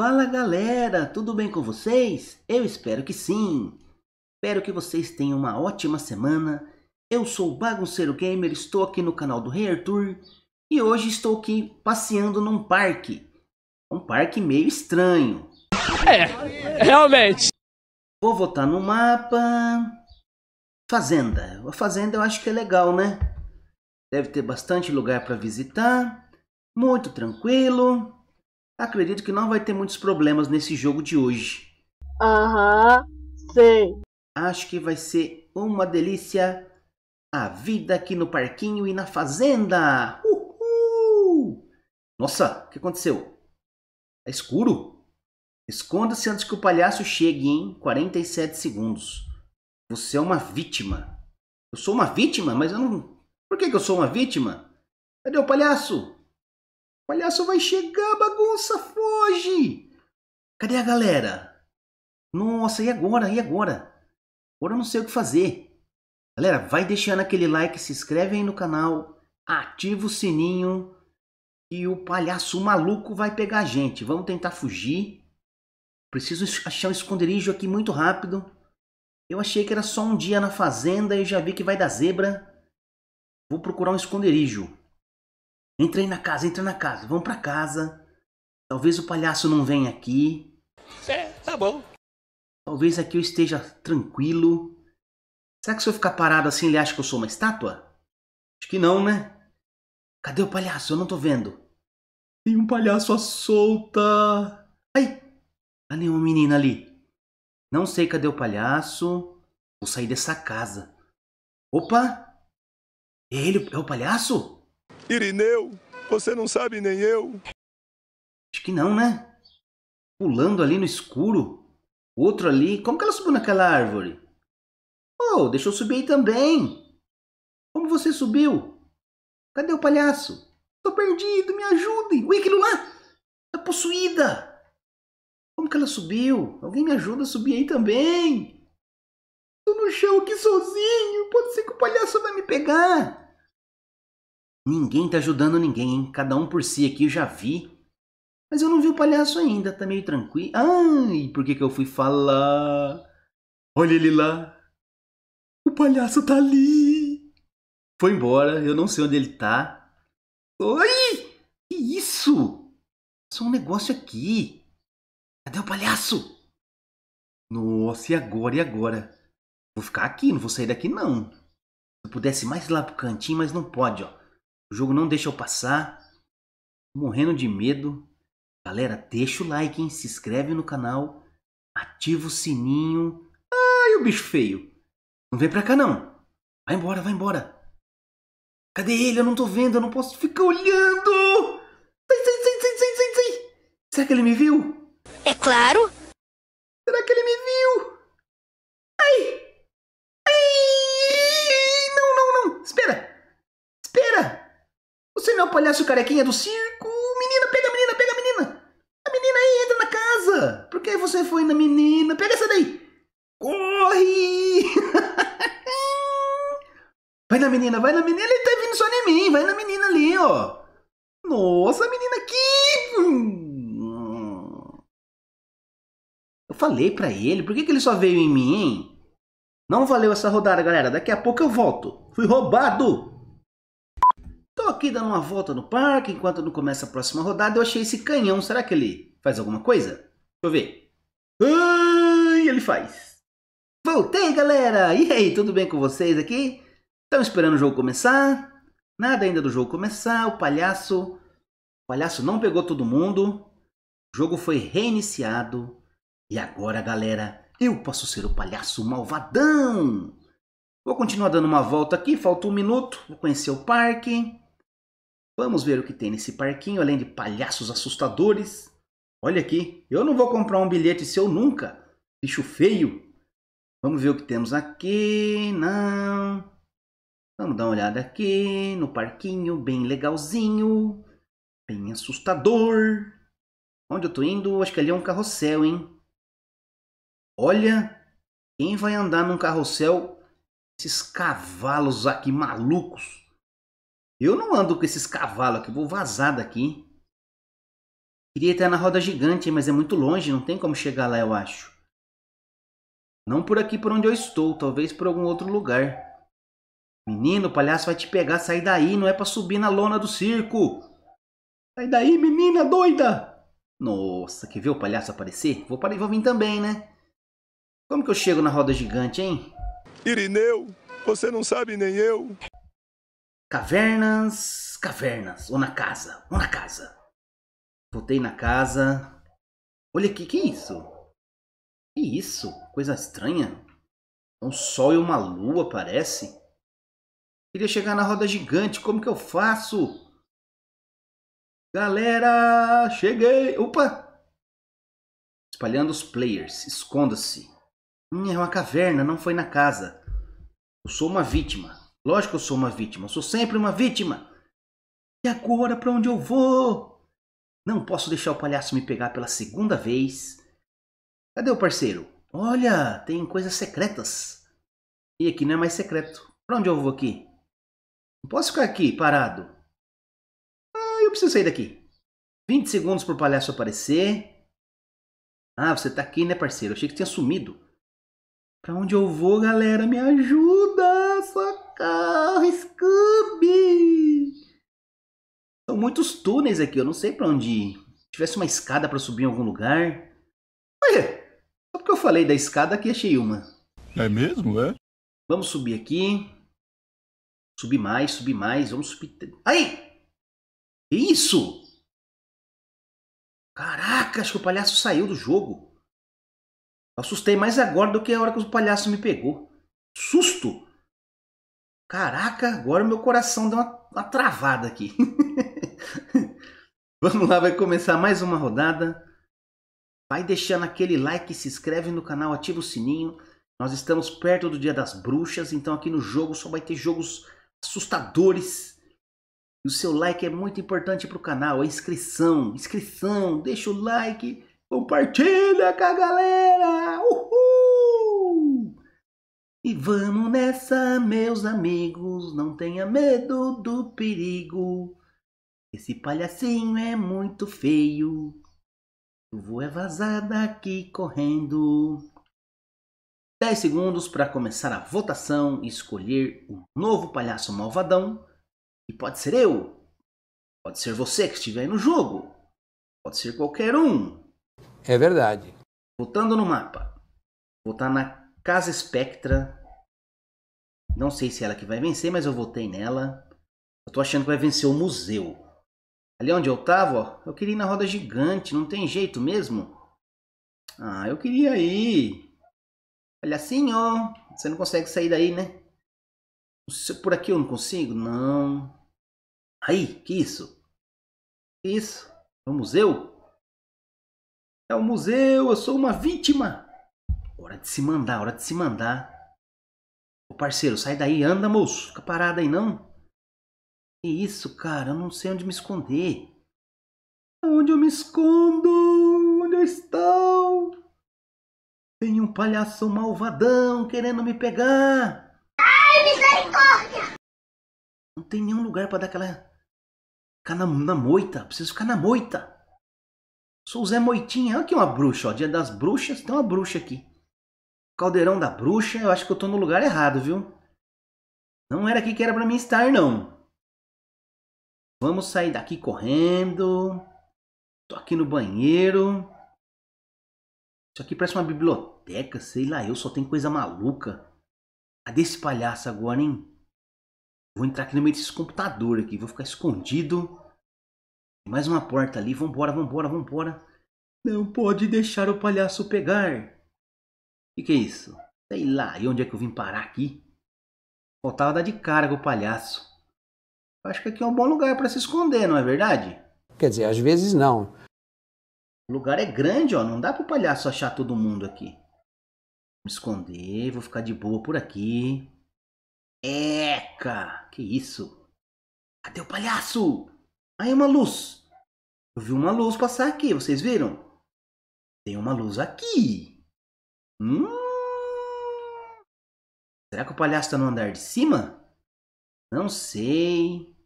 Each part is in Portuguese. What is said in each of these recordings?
Fala galera, tudo bem com vocês? Eu espero que sim! Espero que vocês tenham uma ótima semana. Eu sou o Bagunceiro Gamer, estou aqui no canal do Rei Arthur e hoje estou aqui passeando num parque. Um parque meio estranho. É, realmente. Vou votar no mapa. Fazenda. A fazenda eu acho que é legal, né? Deve ter bastante lugar para visitar. Muito tranquilo acredito que não vai ter muitos problemas nesse jogo de hoje. Aham, sim. sei. Acho que vai ser uma delícia a vida aqui no parquinho e na fazenda. Uhul! Nossa, o que aconteceu? É escuro? Esconda-se antes que o palhaço chegue, em 47 segundos. Você é uma vítima. Eu sou uma vítima? Mas eu não. Por que, que eu sou uma vítima? Cadê o palhaço? palhaço vai chegar, bagunça, foge! Cadê a galera? Nossa, e agora? E agora? Agora eu não sei o que fazer. Galera, vai deixando aquele like, se inscreve aí no canal, ativa o sininho e o palhaço maluco vai pegar a gente. Vamos tentar fugir. Preciso achar um esconderijo aqui muito rápido. Eu achei que era só um dia na fazenda e já vi que vai dar zebra. Vou procurar um esconderijo. Entrei na casa, entrei na casa, vamos para casa. Talvez o palhaço não venha aqui. É, tá bom. Talvez aqui eu esteja tranquilo. Será que se eu ficar parado assim ele acha que eu sou uma estátua? Acho que não, né? Cadê o palhaço? Eu não tô vendo. Tem um palhaço à solta. Ai! tá nenhuma menina ali. Não sei cadê o palhaço. Vou sair dessa casa. Opa! É ele, é o palhaço? Irineu, você não sabe nem eu. Acho que não, né? Pulando ali no escuro. Outro ali. Como que ela subiu naquela árvore? Oh, deixou subir aí também. Como você subiu? Cadê o palhaço? Tô perdido, me ajudem. Ui, aquilo lá! Tá possuída! Como que ela subiu? Alguém me ajuda a subir aí também. Tô no chão aqui sozinho. Pode ser que o palhaço vai me pegar. Ninguém tá ajudando ninguém, hein? Cada um por si aqui, eu já vi. Mas eu não vi o palhaço ainda, tá meio tranquilo. Ai, por que que eu fui falar? Olha ele lá. O palhaço tá ali. Foi embora, eu não sei onde ele tá. Oi! Que isso? Só um negócio aqui. Cadê o palhaço? Nossa, e agora? E agora? Vou ficar aqui, não vou sair daqui não. Se eu pudesse mais lá pro cantinho, mas não pode, ó. O jogo não deixa eu passar. Morrendo de medo. Galera, deixa o like, hein? Se inscreve no canal. Ativa o sininho. Ai, o bicho feio. Não vem pra cá, não. Vai embora, vai embora. Cadê ele? Eu não tô vendo, eu não posso ficar olhando. Sai, sai, sai, sai, sai, sai, sai. Será que ele me viu? É claro. o palhaço carequinha do circo. Menina, pega a menina, pega a menina. A menina aí entra na casa. Por que você foi na menina? Pega essa daí. Corre! vai na menina, vai na menina. Ele tá vindo só em mim. Vai na menina ali, ó. Nossa, a menina aqui. Eu falei pra ele. Por que, que ele só veio em mim, Não valeu essa rodada, galera. Daqui a pouco eu volto. Fui roubado! aqui dando uma volta no parque enquanto não começa a próxima rodada. Eu achei esse canhão. Será que ele faz alguma coisa? Deixa eu ver. Ai, ele faz. Voltei, galera! E aí, tudo bem com vocês aqui? Estão esperando o jogo começar? Nada ainda do jogo começar. O palhaço... O palhaço não pegou todo mundo. O jogo foi reiniciado. E agora, galera, eu posso ser o palhaço malvadão! Vou continuar dando uma volta aqui, falta um minuto. Vou conhecer o parque. Vamos ver o que tem nesse parquinho, além de palhaços assustadores. Olha aqui, eu não vou comprar um bilhete seu nunca. Bicho feio. Vamos ver o que temos aqui. Não. Vamos dar uma olhada aqui no parquinho, bem legalzinho. Bem assustador. Onde eu tô indo? Acho que ali é um carrossel, hein? Olha, quem vai andar num carrossel? Esses cavalos aqui malucos. Eu não ando com esses cavalos aqui, vou vazar daqui. Queria estar na roda gigante, mas é muito longe, não tem como chegar lá, eu acho. Não por aqui por onde eu estou, talvez por algum outro lugar. Menino, o palhaço vai te pegar, sai daí, não é para subir na lona do circo. Sai daí, menina doida! Nossa, quer ver o palhaço aparecer? Vou, parar, vou vir também, né? Como que eu chego na roda gigante, hein? Irineu, você não sabe nem eu. Cavernas, cavernas, ou na casa, ou na casa. Voltei na casa. Olha aqui, que é isso? Que isso? Coisa estranha. Um sol e uma lua, parece. Queria chegar na roda gigante, como que eu faço? Galera, cheguei! Opa! Espalhando os players, esconda-se. Hum, é uma caverna, não foi na casa. Eu sou uma vítima. Lógico que eu sou uma vítima, eu sou sempre uma vítima. E agora para onde eu vou? Não posso deixar o palhaço me pegar pela segunda vez. Cadê o parceiro? Olha, tem coisas secretas. E aqui não é mais secreto. Para onde eu vou aqui? Não posso ficar aqui parado. Ah, eu preciso sair daqui. 20 segundos para o palhaço aparecer. Ah, você tá aqui, né, parceiro? Eu achei que tinha sumido. Pra onde eu vou, galera? Me ajuda! Socorro, Scooby! São muitos túneis aqui, eu não sei pra onde ir. Se tivesse uma escada pra subir em algum lugar. Olha, só porque eu falei da escada aqui achei uma. É mesmo, é? Vamos subir aqui. Subir mais, subir mais, vamos subir. Aí! Que isso? Caraca, acho que o palhaço saiu do jogo. Eu assustei mais agora do que a hora que o palhaço me pegou. Susto! Caraca, agora meu coração deu uma, uma travada aqui. Vamos lá, vai começar mais uma rodada. Vai deixando aquele like, se inscreve no canal, ativa o sininho. Nós estamos perto do Dia das Bruxas, então aqui no jogo só vai ter jogos assustadores. E o seu like é muito importante para o canal, a inscrição, inscrição, deixa o like, compartilha com a galera. Uhul! E vamos nessa, meus amigos, não tenha medo do perigo. Esse palhacinho é muito feio. Eu vou é vazar daqui correndo. 10 segundos para começar a votação e escolher o um novo palhaço malvadão. E pode ser eu, pode ser você que estiver aí no jogo, pode ser qualquer um. É verdade. Votando no mapa, votar na Casa Espectra não sei se é ela que vai vencer, mas eu votei nela. Eu tô achando que vai vencer o museu. Ali onde eu tava, ó, eu queria ir na roda gigante, não tem jeito mesmo? Ah, eu queria ir. Olha assim, ó, você não consegue sair daí, né? Por aqui eu não consigo? Não. Aí, que isso? Que isso? É o museu? É o museu, eu sou uma vítima. Hora de se mandar, hora de se mandar. Ô parceiro, sai daí, anda, moço. Fica parado aí, não. Que isso, cara? Eu não sei onde me esconder. Onde eu me escondo? Onde eu estou? Tem um palhaço malvadão querendo me pegar. Ai, misericórdia! Não tem nenhum lugar para dar aquela... Ficar na, na moita. Preciso ficar na moita. Sou o Zé Moitinha. Olha aqui uma bruxa, ó. Dia das bruxas. Tem uma bruxa aqui. Caldeirão da Bruxa, eu acho que eu tô no lugar errado, viu? Não era aqui que era pra mim estar, não. Vamos sair daqui correndo. Tô aqui no banheiro. Isso aqui parece uma biblioteca, sei lá, eu só tenho coisa maluca. Cadê esse palhaço agora, hein? Vou entrar aqui no meio desse computador aqui, vou ficar escondido. mais uma porta ali, vambora, vambora, vambora. Não pode deixar o palhaço pegar que, que é isso? Sei lá, e onde é que eu vim parar aqui? Faltava dar de cara com o palhaço. Acho que aqui é um bom lugar para se esconder, não é verdade? Quer dizer, às vezes não. O lugar é grande, ó. Não dá pro palhaço achar todo mundo aqui. Vou me esconder, vou ficar de boa por aqui. Eca! Que isso? Cadê o palhaço? Aí uma luz. Eu vi uma luz passar aqui, vocês viram? Tem uma luz aqui. Hum? Será que o palhaço tá no andar de cima? Não sei.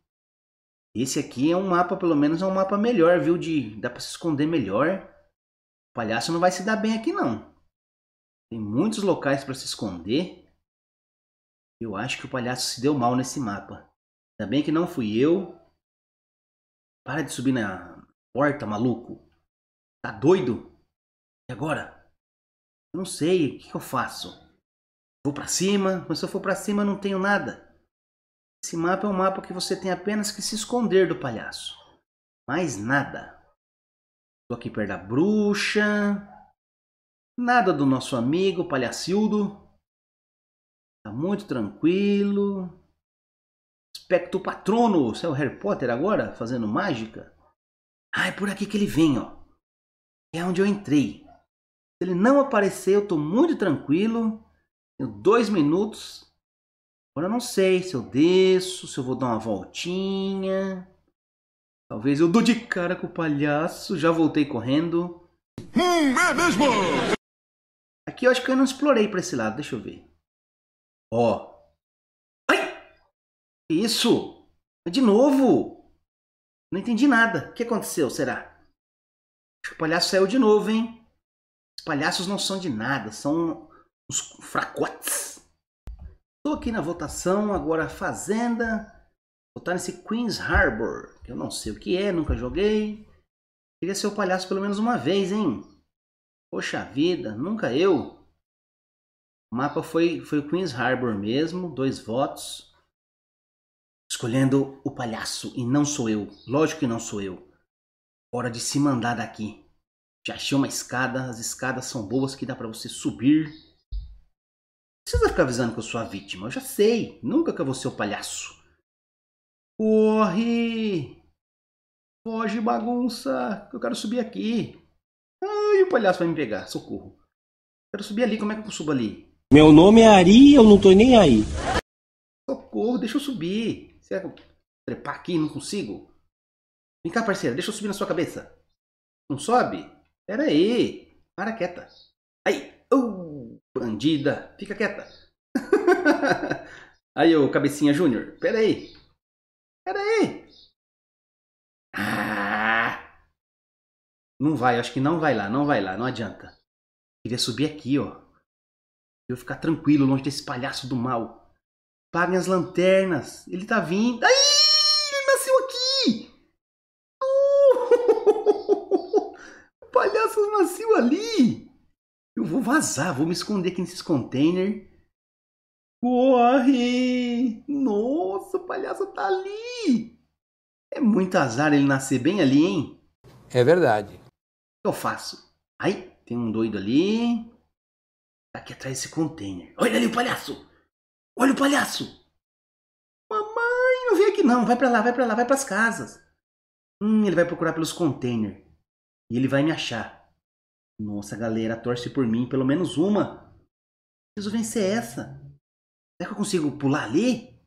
Esse aqui é um mapa, pelo menos é um mapa melhor, viu? De, dá pra se esconder melhor. O palhaço não vai se dar bem aqui, não. Tem muitos locais para se esconder. Eu acho que o palhaço se deu mal nesse mapa. Ainda bem que não fui eu. Para de subir na porta, maluco. Tá doido? E agora? Eu não sei, o que eu faço? Vou para cima, mas se eu for para cima eu não tenho nada. Esse mapa é um mapa que você tem apenas que se esconder do palhaço. Mais nada. Estou aqui perto da bruxa. Nada do nosso amigo palhacildo. Tá muito tranquilo. Aspecto patrono. Você é o Harry Potter agora, fazendo mágica? Ah, é por aqui que ele vem, ó. É onde eu entrei. Se ele não aparecer, eu estou muito tranquilo. Tenho dois minutos. Agora eu não sei se eu desço, se eu vou dar uma voltinha. Talvez eu dou de cara com o palhaço. Já voltei correndo. Hum, é mesmo? Aqui eu acho que eu não explorei para esse lado. Deixa eu ver. Ó. Ai! Que isso? É de novo? Não entendi nada. O que aconteceu, será? Acho que o palhaço saiu de novo, hein? palhaços não são de nada, são os fracotes. Estou aqui na votação, agora Fazenda. Votar nesse Queens Harbor, que eu não sei o que é, nunca joguei. Queria ser o palhaço pelo menos uma vez, hein? Poxa vida, nunca eu. O mapa foi, foi o Queens Harbor mesmo, dois votos. Escolhendo o palhaço, e não sou eu. Lógico que não sou eu. Hora de se mandar daqui. Já achei uma escada, as escadas são boas que dá para você subir. Não precisa ficar avisando que eu sou a vítima, eu já sei. Nunca que eu vou ser o palhaço. Corre! Foge, bagunça! Eu quero subir aqui. Ai, o palhaço vai me pegar, socorro. Quero subir ali, como é que eu subo ali? Meu nome é Ari eu não tô nem aí. Socorro, deixa eu subir. Será que eu trepar aqui não consigo? Vem cá, parceiro, deixa eu subir na sua cabeça. Não sobe? aí, para quieta. Aí, oh, bandida, fica quieta. aí, ô cabecinha júnior, peraí. aí. Ah, não vai, acho que não vai lá, não vai lá, não adianta. Queria subir aqui, ó. Eu ficar tranquilo longe desse palhaço do mal. Paguem as lanternas, ele tá vindo. Aí! vazio ali. Eu vou vazar, vou me esconder aqui nesses container. Corre! Nossa, o palhaço tá ali! É muito azar ele nascer bem ali, hein? É verdade. O que eu faço? Ai, tem um doido ali. Tá aqui atrás desse container. Olha ali o palhaço! Olha o palhaço! Mamãe, não vem aqui não. Vai pra lá, vai pra lá, vai pras casas. Hum, ele vai procurar pelos containers. E ele vai me achar. Nossa, galera, torce por mim, pelo menos uma. Preciso vencer essa. Será que eu consigo pular ali?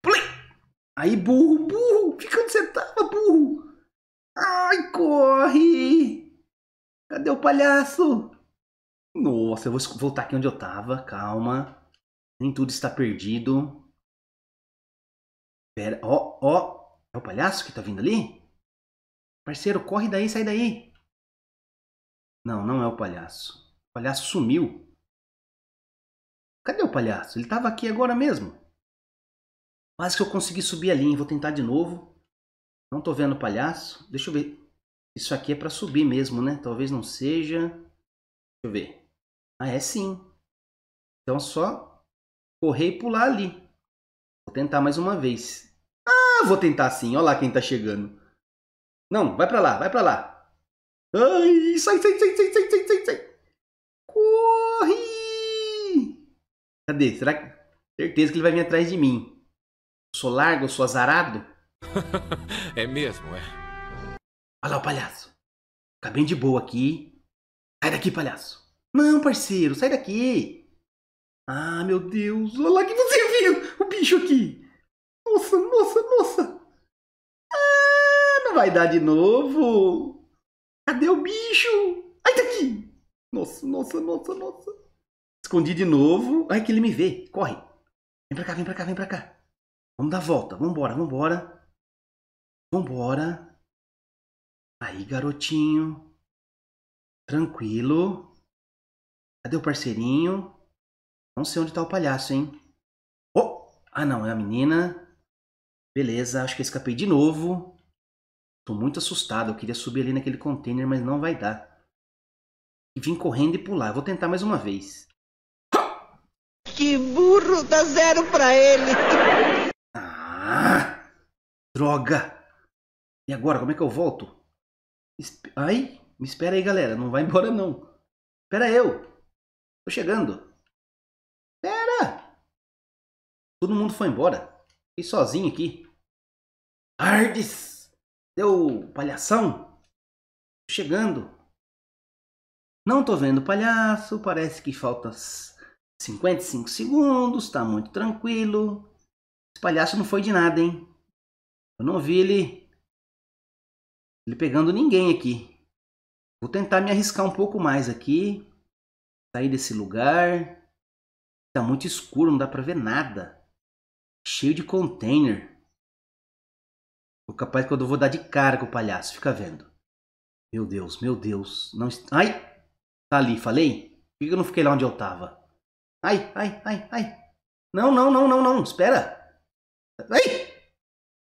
Pulei! Aí, burro, burro! Fica onde você tava, burro! Ai, corre! Cadê o palhaço? Nossa, eu vou voltar aqui onde eu tava, calma. Nem tudo está perdido. Pera, ó, ó. É o palhaço que tá vindo ali? Parceiro, corre daí, sai daí. Não, não é o palhaço. O palhaço sumiu. Cadê o palhaço? Ele estava aqui agora mesmo. Quase que eu consegui subir ali, hein? Vou tentar de novo. Não estou vendo o palhaço. Deixa eu ver. Isso aqui é para subir mesmo, né? Talvez não seja. Deixa eu ver. Ah, é sim. Então só correr e pular ali. Vou tentar mais uma vez. Ah, vou tentar sim. Olha lá quem está chegando. Não, vai para lá, vai para lá. Ai, sai, sai, sai, sai, sai, sai, sai, sai. Corre! Cadê? Será que... Certeza que ele vai vir atrás de mim. sou largo, sou azarado? é mesmo, é. Olha lá o palhaço. Fica tá bem de boa aqui. Sai daqui, palhaço. Não, parceiro, sai daqui. Ah, meu Deus. Olha lá que você viu o bicho aqui. Nossa, nossa, nossa. Ah, não vai dar de novo. Cadê o bicho? Ai, tá aqui! Nossa, nossa, nossa, nossa. Escondi de novo. Ai, que ele me vê. Corre. Vem pra cá, vem pra cá, vem pra cá. Vamos dar a volta. Vambora, vambora. Vambora. Aí, garotinho. Tranquilo. Cadê o parceirinho? Não sei onde tá o palhaço, hein? Oh! Ah, não, é a menina. Beleza, acho que escapei de novo. Tô muito assustado, eu queria subir ali naquele container, mas não vai dar. E vim correndo e pular. Eu vou tentar mais uma vez. Que burro, dá zero pra ele. Ah, droga. E agora, como é que eu volto? Ai, me espera aí, galera. Não vai embora, não. Espera eu. Tô chegando. Espera. Todo mundo foi embora. Fiquei sozinho aqui. Ardes. Deu palhação? Chegando. Não tô vendo palhaço, parece que falta 55 segundos, tá muito tranquilo. Esse palhaço não foi de nada, hein? Eu não vi ele, ele pegando ninguém aqui. Vou tentar me arriscar um pouco mais aqui. Sair desse lugar. Tá muito escuro, não dá pra ver nada. Cheio de container. O capaz que eu vou dar de cara com o palhaço, fica vendo. Meu Deus, meu Deus. Não. Ai! Tá ali, falei? Por que eu não fiquei lá onde eu tava? Ai, ai, ai, ai. Não, não, não, não, não. Espera. Ai!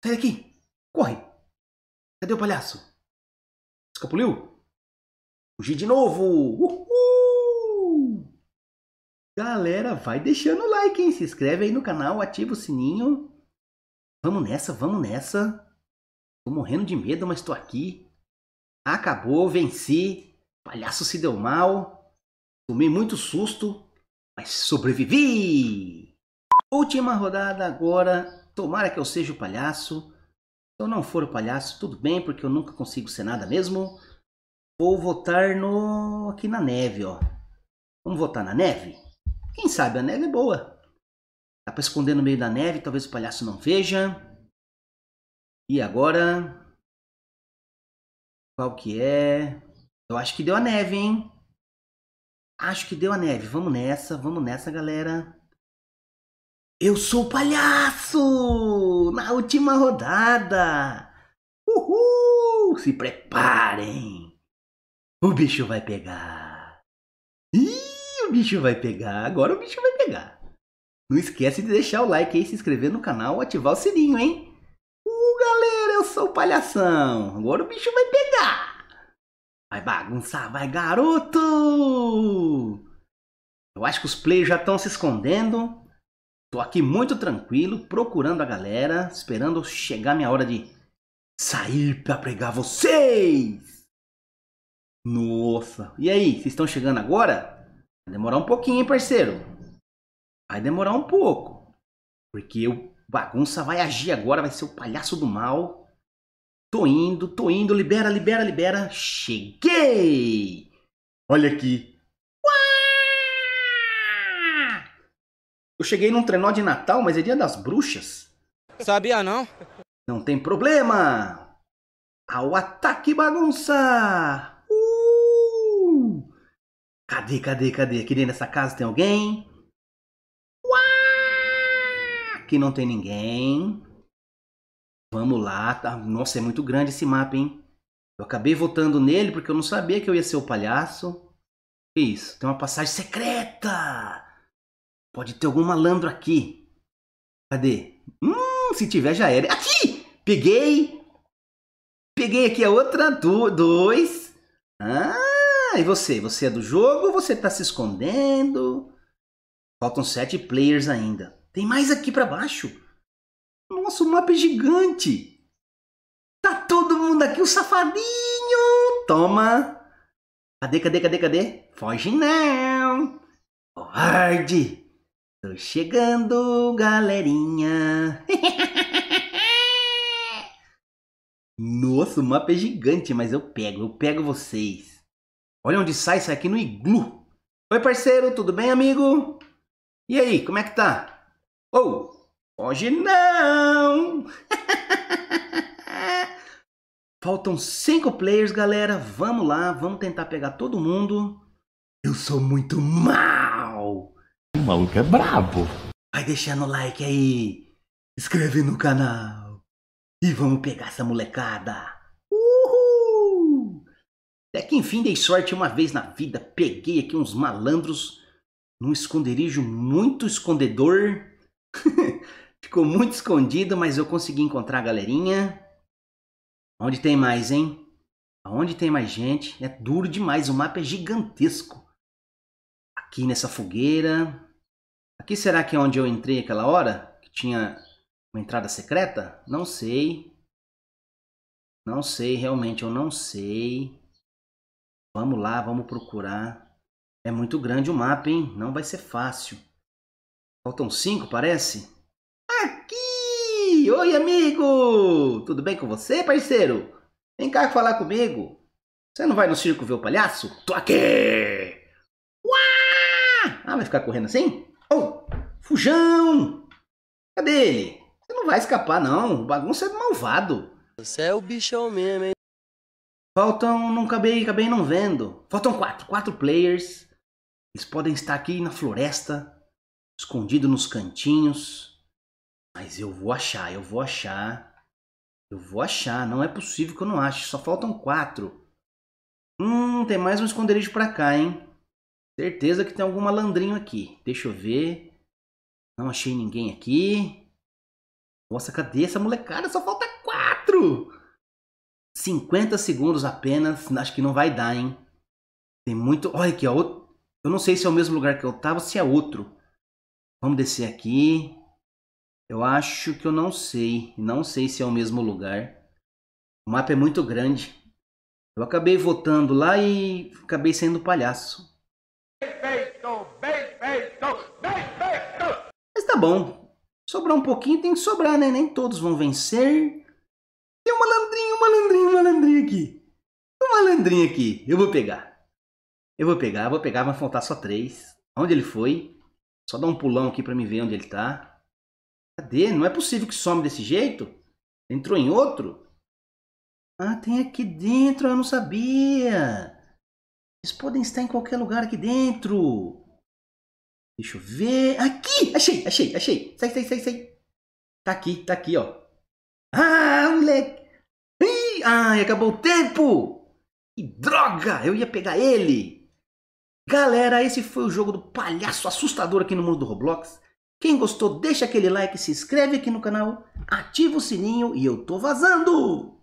Sai daqui. Corre. Cadê o palhaço? Escapuliu? Fugi de novo. Uhul! Galera, vai deixando o like, hein? Se inscreve aí no canal, ativa o sininho. Vamos nessa, vamos nessa. Tô morrendo de medo, mas tô aqui. Acabou, venci. O palhaço se deu mal. Tomei muito susto, mas sobrevivi! Última rodada agora. Tomara que eu seja o palhaço. Se eu não for o palhaço, tudo bem, porque eu nunca consigo ser nada mesmo. Vou votar no aqui na neve, ó. Vamos votar na neve? Quem sabe a neve é boa. Dá pra esconder no meio da neve, talvez o palhaço não veja. E agora? Qual que é? Eu acho que deu a neve, hein? Acho que deu a neve. Vamos nessa, vamos nessa, galera. Eu sou o palhaço! Na última rodada! Uhul! Se preparem! O bicho vai pegar! Ih, o bicho vai pegar! Agora o bicho vai pegar! Não esquece de deixar o like aí, se inscrever no canal, ativar o sininho, hein? malhação. Agora o bicho vai pegar. Vai bagunçar, vai garoto! Eu acho que os players já estão se escondendo. Tô aqui muito tranquilo, procurando a galera, esperando chegar minha hora de sair pra pregar vocês! Nossa! E aí, vocês estão chegando agora? Vai demorar um pouquinho, hein, parceiro? Vai demorar um pouco. Porque o bagunça vai agir agora, vai ser o palhaço do mal. Tô indo, tô indo, libera, libera, libera. Cheguei! Olha aqui. Uá! Eu cheguei num trenó de Natal, mas é dia das bruxas. Sabia não? Não tem problema. Ao ataque bagunça! Uh! Cadê, cadê, cadê? Aqui dentro dessa casa tem alguém? Uá! Aqui não tem ninguém. Vamos lá, tá, Nossa, é muito grande esse mapa, hein? Eu acabei votando nele porque eu não sabia que eu ia ser o palhaço. Que isso? Tem uma passagem secreta! Pode ter algum malandro aqui. Cadê? Hum, se tiver já era. Aqui! Peguei! Peguei aqui a outra, do, dois. Ah, e você? Você é do jogo ou você tá se escondendo? Faltam sete players ainda. Tem mais aqui pra baixo nosso mapa gigante. Tá todo mundo aqui, o safadinho. Toma. Cadê, cadê, cadê, cadê? Foge não. Covarde. Tô chegando, galerinha. Nossa, o mapa é gigante, mas eu pego, eu pego vocês. Olha onde sai, sai aqui no iglu. Oi, parceiro, tudo bem, amigo? E aí, como é que tá? Oh, Hoje não! Faltam cinco players, galera. Vamos lá, vamos tentar pegar todo mundo. Eu sou muito mal! O maluco é brabo! Vai deixando o like aí, inscreve no canal e vamos pegar essa molecada! Uhul! Até que enfim dei sorte uma vez na vida, peguei aqui uns malandros num esconderijo muito escondedor. Ficou muito escondido, mas eu consegui encontrar a galerinha. Onde tem mais, hein? Aonde tem mais gente? É duro demais, o mapa é gigantesco. Aqui nessa fogueira. Aqui será que é onde eu entrei aquela hora? Que tinha uma entrada secreta? Não sei. Não sei, realmente, eu não sei. Vamos lá, vamos procurar. É muito grande o mapa, hein? Não vai ser fácil. Faltam cinco, parece? Aqui! Oi, amigo! Tudo bem com você, parceiro? Vem cá falar comigo. Você não vai no circo ver o palhaço? Tô aqui! Uá! Ah, vai ficar correndo assim? Oh, fujão! Cadê ele? Você não vai escapar, não. O bagunça é malvado. Você é o bichão mesmo, hein? Faltam... Não acabei, acabei não vendo. Faltam quatro. Quatro players. Eles podem estar aqui na floresta, escondido nos cantinhos. Mas eu vou achar, eu vou achar. Eu vou achar. Não é possível que eu não ache. Só faltam quatro. Hum, tem mais um esconderijo pra cá, hein? Certeza que tem algum malandrinho aqui. Deixa eu ver. Não achei ninguém aqui. Nossa, cadê essa molecada? Só falta quatro! 50 segundos apenas. Acho que não vai dar, hein? Tem muito... Olha aqui, ó. Eu não sei se é o mesmo lugar que eu tava, se é outro. Vamos descer aqui. Eu acho que eu não sei. Não sei se é o mesmo lugar. O mapa é muito grande. Eu acabei votando lá e acabei sendo palhaço. Bem feito, bem feito, bem feito. Mas tá bom. Sobrar um pouquinho tem que sobrar, né? Nem todos vão vencer. Tem um malandrinho, um malandrinho, um malandrinho aqui. Um malandrinho aqui. Eu vou pegar. Eu vou pegar, vou pegar, vai faltar só três. Onde ele foi? Só dar um pulão aqui pra me ver onde ele tá. Cadê? Não é possível que some desse jeito? Entrou em outro? Ah, tem aqui dentro, eu não sabia. Eles podem estar em qualquer lugar aqui dentro. Deixa eu ver. Aqui! Achei, achei, achei. Sai, sai, sai, sai. Tá aqui, tá aqui, ó. Ah, moleque! Ih, ai, acabou o tempo! Que droga! Eu ia pegar ele! Galera, esse foi o jogo do palhaço assustador aqui no mundo do Roblox. Quem gostou, deixa aquele like, se inscreve aqui no canal, ativa o sininho e eu tô vazando!